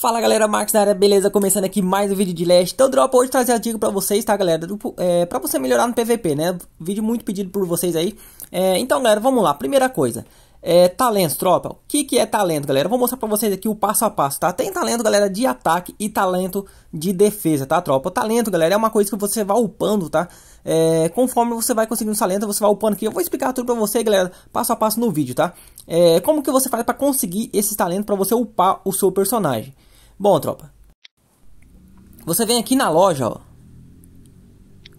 Fala galera, Max na área, beleza? Começando aqui mais um vídeo de Leste. Então, Drop, hoje trazer a dica pra vocês, tá galera? Do, é, pra você melhorar no PVP, né? Vídeo muito pedido por vocês aí. É, então, galera, vamos lá. Primeira coisa, é, talentos, tropa. O que, que é talento, galera? vou mostrar pra vocês aqui o passo a passo, tá? Tem talento, galera, de ataque e talento de defesa, tá, tropa? talento, galera, é uma coisa que você vai upando, tá? É, conforme você vai conseguindo talento, você vai upando aqui. Eu vou explicar tudo pra você, galera, passo a passo no vídeo, tá? É, como que você faz pra conseguir esse talento pra você upar o seu personagem? Bom, tropa. Você vem aqui na loja, ó.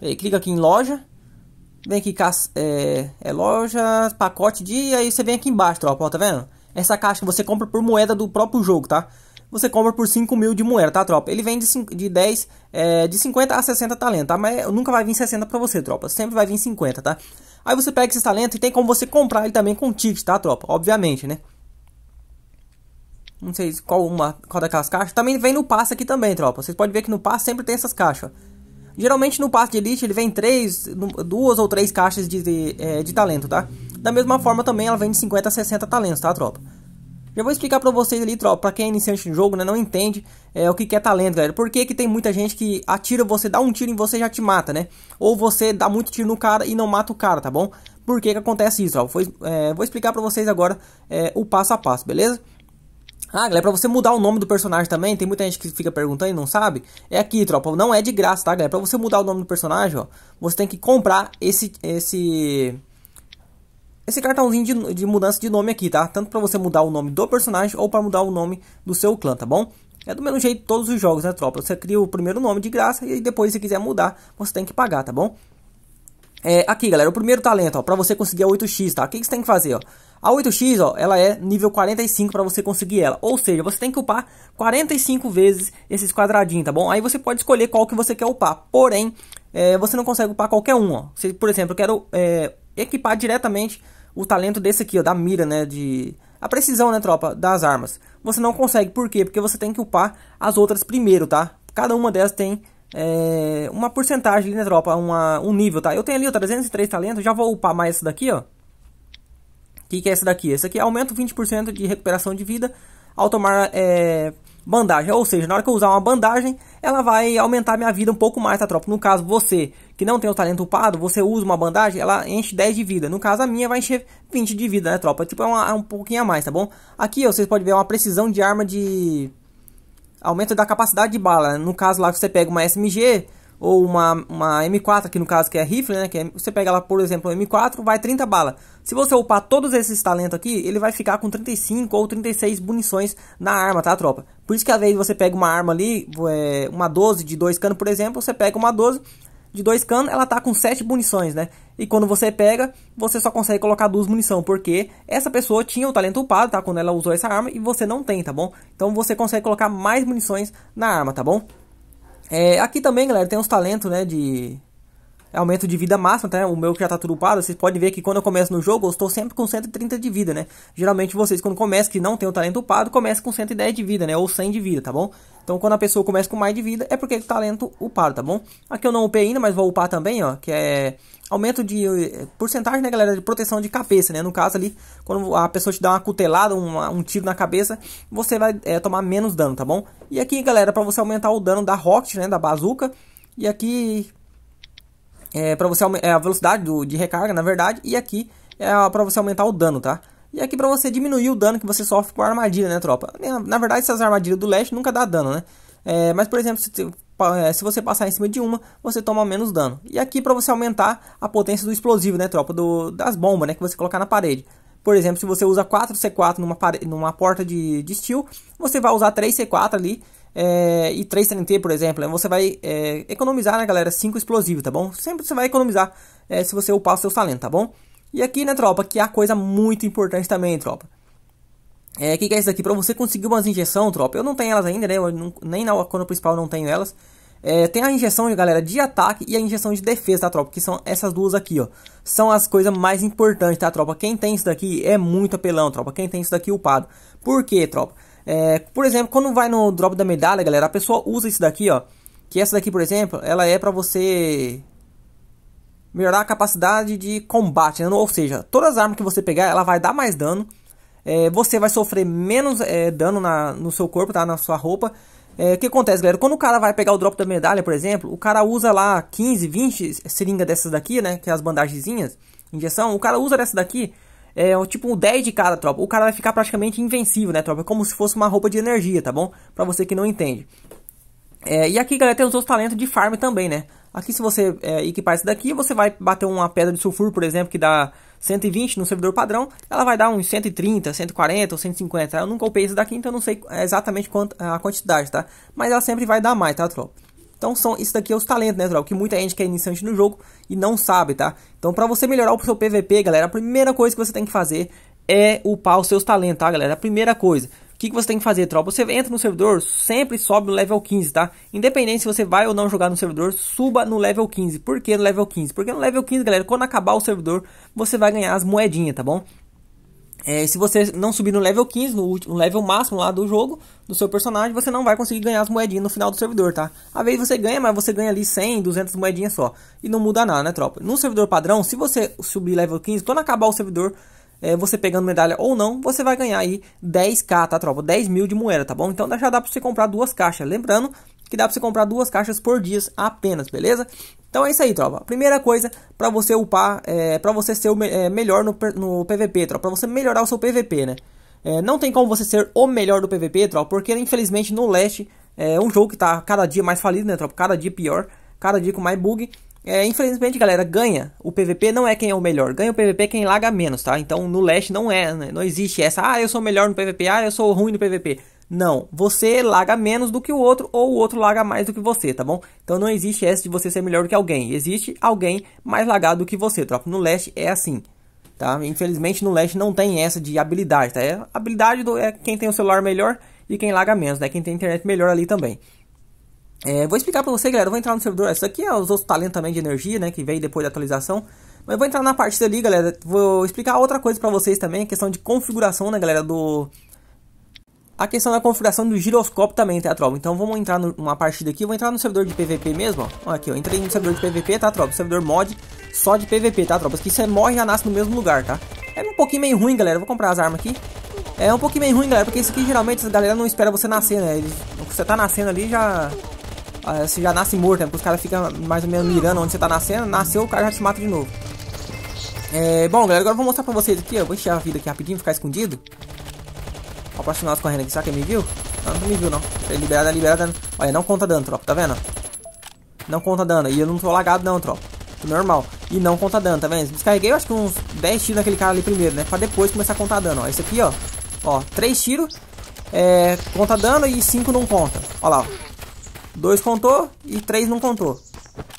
Aí, clica aqui em loja. Vem aqui, é, é loja, pacote de... e Aí você vem aqui embaixo, tropa, ó, tá vendo? Essa caixa você compra por moeda do próprio jogo, tá? Você compra por 5 mil de moeda, tá, tropa? Ele vem de, 5, de 10, é, de 50 a 60 talentos, tá? Mas nunca vai vir 60 pra você, tropa. Sempre vai vir 50, tá? Aí você pega esses talentos e tem como você comprar ele também com ticket, tá, tropa? Obviamente, né? Não sei qual uma, qual daquelas caixas. Também vem no passe aqui também, tropa. Vocês podem ver que no passe sempre tem essas caixas. Geralmente no passe de elite ele vem três, duas ou três caixas de, de, é, de talento, tá? Da mesma forma também ela vem de 50 a 60 talentos, tá, tropa? Já vou explicar pra vocês ali, tropa, pra quem é iniciante no jogo, né, não entende é, o que, que é talento, galera. Por que, que tem muita gente que atira você, dá um tiro em você já te mata, né? Ou você dá muito tiro no cara e não mata o cara, tá bom? Por que que acontece isso, tropa? Vou, é, vou explicar pra vocês agora é, o passo a passo, beleza? Ah, galera, pra você mudar o nome do personagem também, tem muita gente que fica perguntando e não sabe. É aqui, tropa, não é de graça, tá, galera? Pra você mudar o nome do personagem, ó, você tem que comprar esse... esse esse cartãozinho de, de mudança de nome aqui, tá? Tanto pra você mudar o nome do personagem ou pra mudar o nome do seu clã, tá bom? É do mesmo jeito todos os jogos, né, tropa? Você cria o primeiro nome de graça e depois, se quiser mudar, você tem que pagar, tá bom? É, aqui, galera, o primeiro talento, ó, pra você conseguir a 8x, tá? O que, que você tem que fazer, ó? A 8x, ó, ela é nível 45 para você conseguir ela. Ou seja, você tem que upar 45 vezes esses quadradinhos, tá bom? Aí você pode escolher qual que você quer upar. Porém, é, você não consegue upar qualquer um, ó. Se, por exemplo, eu quero é, equipar diretamente o talento desse aqui, ó, da mira, né, de... A precisão, né, tropa, das armas. Você não consegue, por quê? Porque você tem que upar as outras primeiro, tá? Cada uma delas tem é, uma porcentagem ali, né, tropa? Uma, um nível, tá? Eu tenho ali, o 303 talentos, já vou upar mais essa daqui, ó. O que, que é essa daqui? Essa aqui aumenta 20% de recuperação de vida ao tomar é, bandagem. Ou seja, na hora que eu usar uma bandagem, ela vai aumentar minha vida um pouco mais, tá, tropa? No caso, você que não tem o talento upado, você usa uma bandagem, ela enche 10 de vida. No caso, a minha vai encher 20 de vida, né, tropa? Tipo, é, uma, é um pouquinho a mais, tá bom? Aqui, ó, vocês podem ver é uma precisão de arma de aumento da capacidade de bala. No caso lá que você pega uma SMG ou uma, uma M4, que no caso que é rifle, né? Que é, você pega lá, por exemplo, uma M4, vai 30 balas. Se você upar todos esses talentos aqui, ele vai ficar com 35 ou 36 munições na arma, tá, tropa? Por isso que às vezes você pega uma arma ali, é, uma 12 de dois canos, por exemplo, você pega uma 12, de dois canos, ela tá com sete munições, né? E quando você pega, você só consegue colocar duas munições porque essa pessoa tinha o talento upado, tá? Quando ela usou essa arma, e você não tem, tá bom? Então você consegue colocar mais munições na arma, tá bom? É, aqui também, galera, tem os talentos, né, de... É aumento de vida máximo, tá? O meu que já tá tudo upado, vocês podem ver que quando eu começo no jogo, eu estou sempre com 130 de vida, né? Geralmente vocês, quando começam, que não tem o talento upado, começam com 110 de vida, né? Ou 100 de vida, tá bom? Então quando a pessoa começa com mais de vida, é porque o é talento upado, tá bom? Aqui eu não upei ainda, mas vou upar também, ó, que é aumento de eh, porcentagem, né, galera, de proteção de cabeça, né? No caso ali, quando a pessoa te dá uma cutelada, uma, um tiro na cabeça, você vai é, tomar menos dano, tá bom? E aqui, galera, para você aumentar o dano da rocket, né, da bazuca, e aqui é para você é a velocidade do, de recarga, na verdade, e aqui é para você aumentar o dano, tá? E aqui para você diminuir o dano que você sofre com a armadilha, né, tropa? Na verdade, essas armadilhas do leste nunca dá dano, né? É, mas, por exemplo, se, é, se, você passar em cima de uma, você toma menos dano. E aqui para você aumentar a potência do explosivo, né, tropa? Do, das bombas, né, que você colocar na parede. Por exemplo, se você usa 4 C4 numa, parede, numa porta de, de steel, você vai usar 3 C4 ali é, e 3 TNT, por exemplo, você vai é, economizar, né, galera, 5 explosivos, tá bom? Sempre você vai economizar é, se você upar o seu salento, tá bom? E aqui, né, tropa, que é a coisa muito importante também, tropa. É, que, que é isso aqui? Pra você conseguir umas injeções, tropa, eu não tenho elas ainda, né? Não, nem na cona principal não tenho elas. É, tem a injeção, galera, de ataque e a injeção de defesa, tá, tropa? Que são essas duas aqui, ó. São as coisas mais importantes, tá, tropa? Quem tem isso daqui é muito apelão, tropa. Quem tem isso daqui é upado. Por quê, tropa? É, por exemplo, quando vai no drop da medalha, galera, a pessoa usa isso daqui, ó. Que essa daqui, por exemplo, ela é para você melhorar a capacidade de combate. Né? Ou seja, todas as armas que você pegar, ela vai dar mais dano. É, você vai sofrer menos é, dano na, no seu corpo, tá? Na sua roupa. É, o que acontece, galera? Quando o cara vai pegar o drop da medalha, por exemplo, o cara usa lá 15, 20 seringa dessas daqui, né? Que é as bandagezinhas, injeção. O cara usa dessa daqui é tipo um 10 de cada, tropa. O cara vai ficar praticamente invencível, né, tropa? É como se fosse uma roupa de energia, tá bom? Pra você que não entende. É, e aqui, galera, tem os outros talentos de farm também, né? Aqui, se você é, equipar isso daqui, você vai bater uma pedra de sulfuro, por exemplo, que dá 120 no servidor padrão. Ela vai dar uns 130, 140 ou 150. Eu nunca upei isso daqui, então eu não sei é, exatamente quanto, a quantidade, tá? Mas ela sempre vai dar mais, tá, tropa? Então são isso daqui é os talentos, né, troll? que muita gente que é iniciante no jogo e não sabe, tá? Então para você melhorar o seu PVP, galera, a primeira coisa que você tem que fazer é upar os seus talentos, tá, galera? A primeira coisa. O que, que você tem que fazer, troll? Você entra no servidor, sempre sobe no level 15, tá? Independente se você vai ou não jogar no servidor, suba no level 15. Por que no level 15? Porque no level 15, galera, quando acabar o servidor, você vai ganhar as moedinhas, tá bom? É, se você não subir no level 15, no, último, no level máximo lá do jogo, do seu personagem, você não vai conseguir ganhar as moedinhas no final do servidor, tá? Às vezes você ganha, mas você ganha ali 100, 200 moedinhas só. E não muda nada, né, tropa? No servidor padrão, se você subir level 15, quando acabar o servidor, é, você pegando medalha ou não, você vai ganhar aí 10k, tá, tropa? 10 mil de moeda, tá bom? Então já dá pra você comprar duas caixas. Lembrando que dá para você comprar duas caixas por dia apenas, beleza? Então é isso aí, tropa. Primeira coisa para você upar, é, para você ser o é, melhor no, no PVP, tropa, para você melhorar o seu PVP, né? É, não tem como você ser o melhor do PVP, tropa, porque infelizmente no leste é um jogo que tá cada dia mais falido, né, tropa? Cada dia pior, cada dia com mais bug. É, infelizmente, galera, ganha o PVP não é quem é o melhor, ganha o PVP quem larga menos, tá? Então no leste não é, né? não existe essa, ah, eu sou melhor no PVP, ah, eu sou ruim no PVP. Não, você larga menos do que o outro ou o outro larga mais do que você, tá bom? Então não existe essa de você ser melhor do que alguém. Existe alguém mais largado do que você, tropa. No leste é assim, tá? Infelizmente no leste não tem essa de habilidade, tá? É, habilidade do, é quem tem o celular melhor e quem larga menos, né? Quem tem internet melhor ali também. É, vou explicar pra você, galera. Eu vou entrar no servidor. Isso aqui é os outros talentos também de energia, né? Que veio depois da atualização. Mas vou entrar na parte ali, galera. Vou explicar outra coisa pra vocês também. A questão de configuração, né, galera? Do, a questão da configuração do giroscópio também, tá, tropa? Então vamos entrar numa partida aqui, vou entrar no servidor de PVP mesmo, ó. Aqui, eu entrei no servidor de PVP, tá, tropa? Servidor mod só de PVP, tá, tropa? Porque você morre e já nasce no mesmo lugar, tá? É um pouquinho meio ruim, galera, vou comprar as armas aqui. É um pouquinho meio ruim, galera, porque isso aqui geralmente a galera não espera você nascer, né? Eles, você tá nascendo ali, já... Ah, você já nasce morto, né? Porque os caras ficam mais ou menos mirando onde você tá nascendo. Nasceu, o cara já te mata de novo. É, bom, galera, agora eu vou mostrar pra vocês aqui, ó. Vou encher a vida aqui rapidinho, ficar escondido. Ó, o Pastinaus correndo aqui. Será que ele me viu? Não, não me viu, não. Liberada, liberada. Olha, não conta dano, tropa. Tá vendo? Não conta dano. E eu não tô lagado, não, tropa. Tô normal. E não conta dano, tá vendo? Descarreguei, acho que uns 10 tiros naquele cara ali primeiro, né? Pra depois começar a contar dano, ó. Esse aqui, ó. Ó, 3 tiros. É, conta dano e 5 não conta. Ó lá, ó. 2 contou e 3 não contou.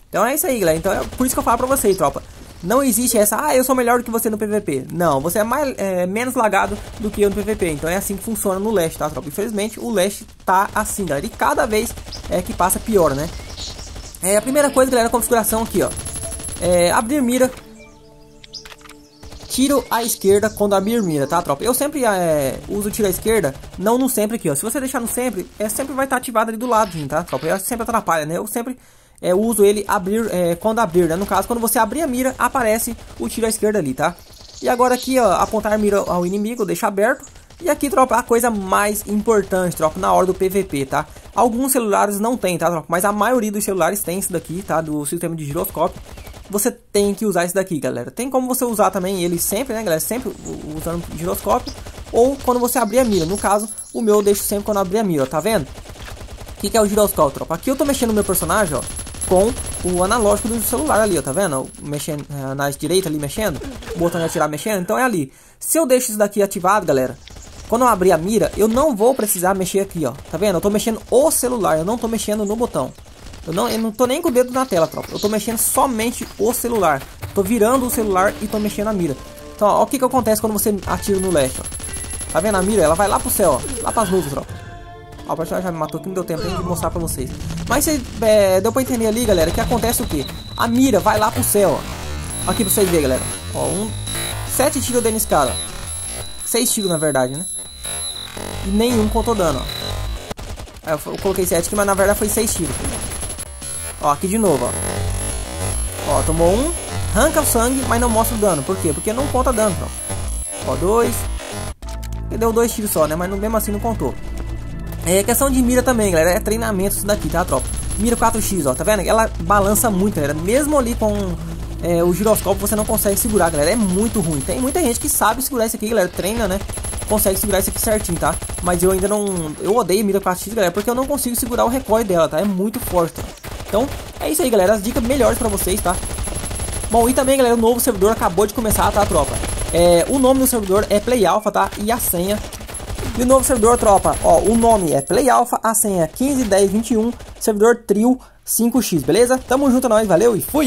Então é isso aí, galera. Então é por isso que eu falo pra vocês, tropa. Não existe essa, ah, eu sou melhor do que você no PVP. Não, você é, mais, é, menos lagado do que eu no PVP. Então é assim que funciona no Leste, tá, tropa? Infelizmente, o Leste tá assim, galera. E cada vez é que passa pior, né? É, a primeira coisa, galera, configuração aqui, ó. É, abrir mira. Tiro à esquerda quando abrir mira, tá, tropa? Eu sempre é, uso tiro à esquerda, não no sempre aqui, ó. Se você deixar no sempre, é sempre vai estar tá ativado ali do lado, tá, tropa? Eu sempre atrapalha, né? Eu sempre é, uso ele abrir é, quando abrir, né? No caso, quando você abrir a mira, aparece o tiro à esquerda ali, tá? E agora aqui, ó, apontar a mira ao inimigo, deixa aberto. E aqui, tropa, a coisa mais importante, tropa, na hora do PVP, tá? Alguns celulares não tem, tá, tropa? Mas a maioria dos celulares tem isso daqui, tá? Do sistema de giroscópio. Você tem que usar isso daqui, galera. Tem como você usar também ele sempre, né, galera? Sempre usando giroscópio. Ou quando você abrir a mira. No caso, o meu eu deixo sempre quando abrir a mira, ó, tá vendo? O que, que é o giroscópio, tropa? Aqui eu tô mexendo no meu personagem, ó com o analógico do celular ali, ó, tá vendo? Mexendo eh, na direita ali, mexendo. O botão de atirar mexendo, então é ali. Se eu deixo isso daqui ativado, galera, quando eu abrir a mira, eu não vou precisar mexer aqui, ó. Tá vendo? Eu tô mexendo o celular, eu não tô mexendo no botão. Eu não, eu não tô nem com o dedo na tela, tropa. Eu tô mexendo somente o celular. Tô virando o celular e tô mexendo a mira. Então, ó, o que que acontece quando você atira no leste, ó. Tá vendo a mira? Ela vai lá pro céu, ó. Lá pras nuvens, tropa. Ó, o personagem já me matou que não deu tempo de mostrar pra vocês. Mas cê, é, deu pra entender ali, galera, que acontece o quê? A mira vai lá pro céu, ó. Aqui pra vocês verem, galera. Ó, um... Sete tiros dentro escada. Seis tiros, na verdade, né? E nenhum contou dano, ó. Aí é, eu, eu coloquei sete aqui, mas na verdade foi seis tiros. Ó, aqui de novo, ó. Ó, tomou um. Arranca o sangue, mas não mostra o dano. Por quê? Porque não conta dano, ó. Ó, dois. ele deu dois tiros só, né? Mas mesmo assim não contou. É questão de mira também, galera. É treinamento isso daqui, tá, tropa? Mira 4x, ó, tá vendo? Ela balança muito, galera. Mesmo ali com é, o giroscópio, você não consegue segurar, galera. É muito ruim. Tem muita gente que sabe segurar isso aqui, galera. Treina, né? Consegue segurar isso aqui certinho, tá? Mas eu ainda não... Eu odeio mira 4x, galera, porque eu não consigo segurar o recorde dela, tá? É muito forte. Então, é isso aí, galera. As dicas melhores pra vocês, tá? Bom, e também, galera, o novo servidor acabou de começar, tá, tropa? É, o nome do servidor é Play Alpha, tá? E a senha de novo, servidor tropa, ó, o nome é Play Alpha, a senha é 151021, servidor trio 5x, beleza? Tamo junto, é nós, valeu e fui!